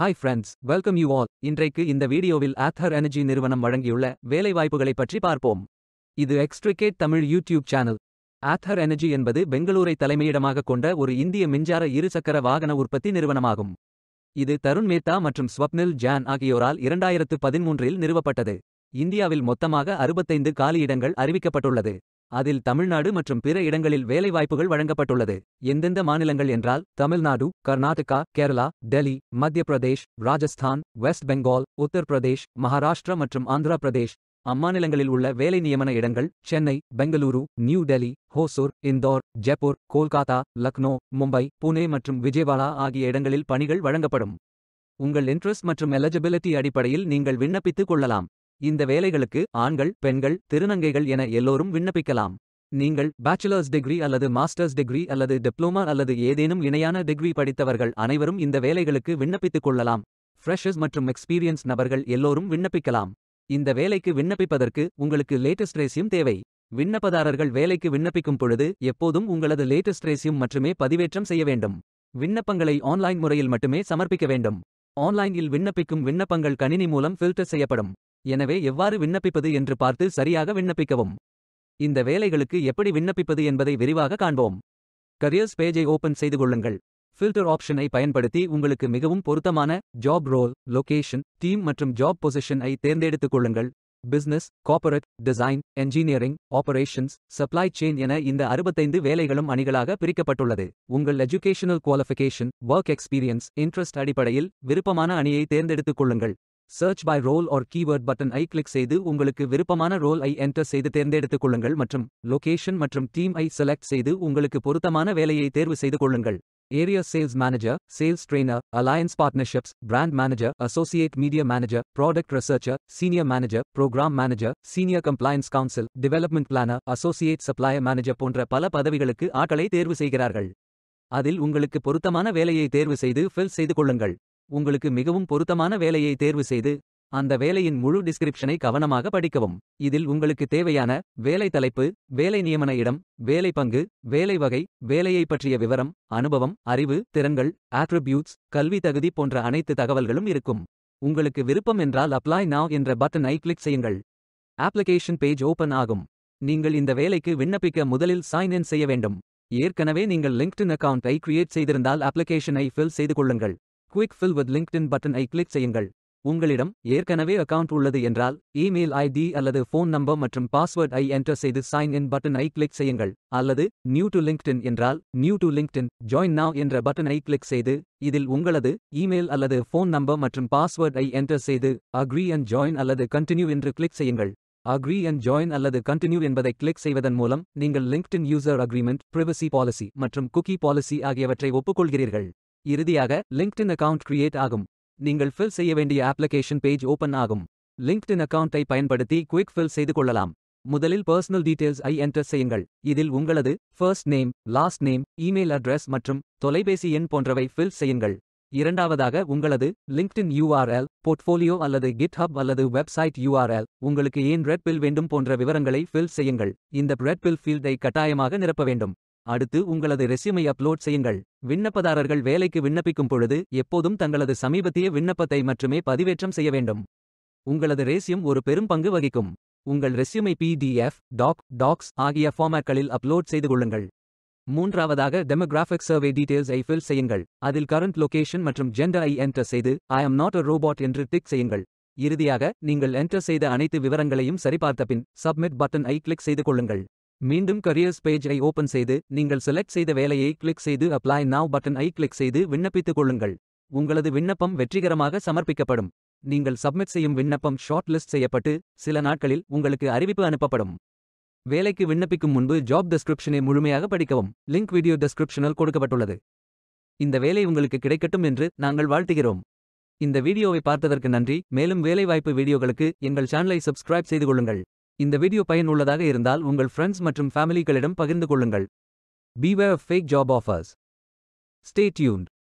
hi friends welcome you all இன்றைக்கு இந்த வீடியோவில் ஆத்தர் எனர்ஜி நிறுவனம் வழங்கியுள்ள வேலைவாய்ப்புகளை பற்றி பார்ப்போம் இது Extricate Tamil YouTube channel Ather Energy என்பது பெங்களூரை தலைமையிடமாக கொண்ட ஒரு இந்திய மின்சார இருசக்கர வாகன உற்பத்தி நிறுவனமாகும் இது தருண் மேத்தா மற்றும் ஸ்வப்னில் ஜான் ஆகியோரால் இரண்டாயிரத்து பதிமூன்றில் நிறுவப்பட்டது இந்தியாவில் மொத்தமாக அறுபத்தைந்து காலியிடங்கள் அறிவிக்கப்பட்டுள்ளது அதில் தமிழ்நாடு மற்றும் பிற இடங்களில் வேலைவாய்ப்புகள் வழங்கப்பட்டுள்ளது எந்தெந்த மாநிலங்கள் என்றால் தமிழ்நாடு கர்நாடகா கேரளா டெல்லி மத்திய பிரதேஷ் ராஜஸ்தான் வெஸ்ட் பெங்கால் உத்தரப்பிரதேஷ் மகாராஷ்டிரா மற்றும் ஆந்திரா பிரதேஷ் அம்மாநிலங்களில் உள்ள வேலை நியமன இடங்கள் சென்னை பெங்களூரு நியூ டெல்லி ஹோசூர் இந்தோர் ஜெப்பூர் கோல்காத்தா லக்னோ மும்பை புனே மற்றும் விஜயவாடா ஆகிய இடங்களில் பணிகள் வழங்கப்படும் உங்கள் இன்ட்ரெஸ்ட் மற்றும் எலிஜிபிலிட்டி அடிப்படையில் நீங்கள் விண்ணப்பித்துக் கொள்ளலாம் இந்த வேலைகளுக்கு ஆண்கள் பெண்கள் திருநங்கைகள் என எல்லோரும் விண்ணப்பிக்கலாம் நீங்கள் பேச்சுலர்ஸ் டிகிரி அல்லது மாஸ்டர்ஸ் டிகிரி அல்லது டிப்ளோமா அல்லது ஏதேனும் இணையான டிகிரி படித்தவர்கள் அனைவரும் இந்த வேலைகளுக்கு விண்ணப்பித்துக் கொள்ளலாம் ஃப்ரெஷர்ஸ் மற்றும் எக்ஸ்பீரியன்ஸ் நபர்கள் எல்லோரும் விண்ணப்பிக்கலாம் இந்த வேலைக்கு விண்ணப்பிப்பதற்கு உங்களுக்கு லேட்டஸ்ட் ரேசியும் தேவை விண்ணப்பதாரர்கள் வேலைக்கு விண்ணப்பிக்கும் பொழுது எப்போதும் உங்களது லேட்டஸ்ட் ரேசியும் மட்டுமே பதிவேற்றம் செய்ய வேண்டும் விண்ணப்பங்களை ஆன்லைன் முறையில் மட்டுமே சமர்ப்பிக்க வேண்டும் ஆன்லைனில் விண்ணப்பிக்கும் விண்ணப்பங்கள் கணினி மூலம் ஃபில்டர் செய்யப்படும் எனவே எவ்வாறு விண்ணப்பிப்பது என்று பார்த்து சரியாக விண்ணப்பிக்கவும் இந்த வேலைகளுக்கு எப்படி விண்ணப்பிப்பது என்பதை விரிவாக காண்போம் கரியர்ஸ் பேஜை ஓபன் செய்து கொள்ளுங்கள் ஃபில்டர் ஆப்ஷனை பயன்படுத்தி உங்களுக்கு மிகவும் பொருத்தமான ஜாப் ரோல் லொகேஷன் டீம் மற்றும் ஜாப் பொசிஷனை தேர்ந்தெடுத்துக் கொள்ளுங்கள் business corporate design engineering operations supply chain என இந்த அறுபத்தைந்து வேலைகளும் அணிகளாக பிரிக்கப்பட்டுள்ளது உங்கள் educational qualification work experience interest அடிப்படையில் விருப்பமான அணியை தேர்ந்தெடுத்துக் கொள்ளுங்கள் search by role or keyword button ஐ கிளிக் செய்து உங்களுக்கு விருப்பமான ரோல் ஐ என்டர் செய்து தேர்ந்தெடுத்துக் கொள்ளுங்கள் மற்றும் லொகேஷன் மற்றும் டீம் ஐ செலக்ட் செய்து உங்களுக்கு பொருத்தமான வேலையை தேர்வு செய்து கொள்ளுங்கள் area sales manager sales trainer alliance partnerships brand manager associate media manager product researcher senior manager programme manager senior compliance council development planner associate supplier manager போன்ற பல பதவிகளுக்கு ஆட்களை தேர்வு செய்கிறார்கள் அதில் உங்களுக்கு பொருத்தமான வேலையை தேர்வு செய்து ஃபில் செய்து கொள்ளுங்கள் உங்களுக்கு மிகவும் பொருத்தமான வேலையை தேர்வு செய்து அந்த வேலையின் முழு டிஸ்கிரிப்ஷனை கவனமாக படிக்கவும் இதில் உங்களுக்கு தேவையான வேலை தலைப்பு வேலை நியமன இடம் வேலை பங்கு வேலை வகை வேலையை பற்றிய விவரம் அனுபவம் அறிவு திறன்கள் ஆட்ரிபியூட்ஸ் கல்வி தகுதி போன்ற அனைத்து தகவல்களும் இருக்கும் உங்களுக்கு விருப்பம் என்றால் அப்ளை நாவ் என்ற பட்டனை கிளிக் செய்யுங்கள் அப்ளிகேஷன் பேஜ் ஓபன் ஆகும் நீங்கள் இந்த வேலைக்கு விண்ணப்பிக்க முதலில் சைன் இன் செய்ய வேண்டும் ஏற்கனவே நீங்கள் லிங்க்டின் அக்கவுண்டை கிரியேட் செய்திருந்தால் அப்ளிகேஷனை ஃபில் செய்து கொள்ளுங்கள் குவிக் ஃபில் வித் லிங்க்டின் பட்டனை கிளிக் செய்யுங்கள் உங்களிடம் ஏற்கனவே அக்கவுண்ட் உள்ளது என்றால் இமெயில் ஐடி அல்லது ஃபோன் நம்பர் மற்றும் பாஸ்வேர்ட் ஐ என்டர் செய்து சைன் இன் பட்டன் ஐ கிளிக் செய்யுங்கள் அல்லது நியூ டு லிங்க்டின் என்றால் new to LinkedIn join now என்ற பட்டன் ஐ கிளிக் செய்து இதில் உங்களது இமெயில் அல்லது ஃபோன் நம்பர் மற்றும் பாஸ்வேர்ட் ஐ என்டர் செய்து அக்ரி அண்ட் ஜாயின் அல்லது கண்டினியூ என்று கிளிக் செய்யுங்கள் அக்ரி அண்ட் ஜாயின் அல்லது கண்டினியூ என்பதை கிளிக் செய்வதன் மூலம் நீங்கள் LinkedIn user agreement privacy policy மற்றும் குக்கி பாலிசி ஆகியவற்றை ஒப்புக்கொள்கிறீர்கள் இறுதியாக லிங்க்டின் அக்கவுண்ட் கிரியேட் ஆகும் நீங்கள் ஃபில் செய்ய வேண்டிய அப்ளிகேஷன் பேஜ் ஓபன் ஆகும் லிங்க்டின் அக்கவுண்டை பயன்படுத்தி குயிக் ஃபில் செய்து கொள்ளலாம் முதலில் பர்சனல் டீடைல்ஸ் ஐ என்டர் செய்யுங்கள் இதில் உங்களது first name last name email address மற்றும் தொலைபேசி எண் போன்றவை ஃபில் செய்யுங்கள் இரண்டாவதாக உங்களது லிங்க்டின் யூஆர்எல் போர்ட்ஃபோலியோ அல்லது கிட்ஹப் அல்லது வெப்சைட் யூஆர்எல் உங்களுக்கு ஏன் ரெட் பில் வேண்டும் போன்ற விவரங்களை ஃபில் செய்யுங்கள் இந்த ரெட் பில் ஃபீல்டை கட்டாயமாக நிரப்ப வேண்டும் அடுத்து உங்களது ரெசியூமை அப்லோட் செய்யுங்கள் விண்ணப்பதாரர்கள் வேலைக்கு விண்ணப்பிக்கும் பொழுது எப்போதும் தங்களது சமீபத்திய விண்ணப்பத்தை மட்டுமே பதிவேற்றம் செய்ய வேண்டும் உங்களது ரேசியம் ஒரு பெரும் பங்கு வகிக்கும் உங்கள் ரெசியூமை பிடிஎஃப் டாக் டாக்ஸ் ஆகிய ஃபார்மேட்களில் அப்லோட் செய்து கொள்ளுங்கள் மூன்றாவதாக டெமோகிராஃபிக் சர்வே டீடைல்ஸ் ஐ ஃபில் செய்யுங்கள் அதில் கரண்ட் லொகேஷன் மற்றும் ஜெண்டர் ஐ என்டர் செய்து I am not a robot என்று டிக் செய்யுங்கள் இறுதியாக நீங்கள் என்டர் செய்த அனைத்து விவரங்களையும் சரிபார்த்த பின் சப்மிட் பட்டன் ஐ கிளிக் செய்து கொள்ளுங்கள் மீண்டும் கரியர்ஸ் பேஜ் ஐ ஓபன் செய்து நீங்கள் செலக்ட் செய்த வேலையை கிளிக் செய்து அப்ளை நவ் பட்டன் ஐ கிளிக் செய்து விண்ணப்பித்துக் கொள்ளுங்கள் உங்களது விண்ணப்பம் வெற்றிகரமாக சமர்ப்பிக்கப்படும் நீங்கள் சப்மிட் செய்யும் விண்ணப்பம் ஷார்ட் லிஸ்ட் செய்யப்பட்டு சில நாட்களில் உங்களுக்கு அறிவிப்பு அனுப்பப்படும் வேலைக்கு விண்ணப்பிக்கும் முன்பு ஜாப் டெஸ்கிரிப்ஷனை முழுமையாக படிக்கவும் லிங்க் வீடியோ டெஸ்கிரிப்ஷனில் கொடுக்கப்பட்டுள்ளது இந்த வேலை உங்களுக்கு கிடைக்கட்டும் என்று நாங்கள் வாழ்த்துகிறோம் இந்த வீடியோவை பார்த்ததற்கு நன்றி மேலும் வேலைவாய்ப்பு வீடியோகளுக்கு எங்கள் சேனலை சப்ஸ்கிரைப் செய்து கொள்ளுங்கள் இந்த வீடியோ பயனுள்ளதாக இருந்தால் உங்கள் ஃப்ரெண்ட்ஸ் மற்றும் ஃபேமிலிகளிடம் பகிர்ந்து கொள்ளுங்கள் beware fake job offers stay tuned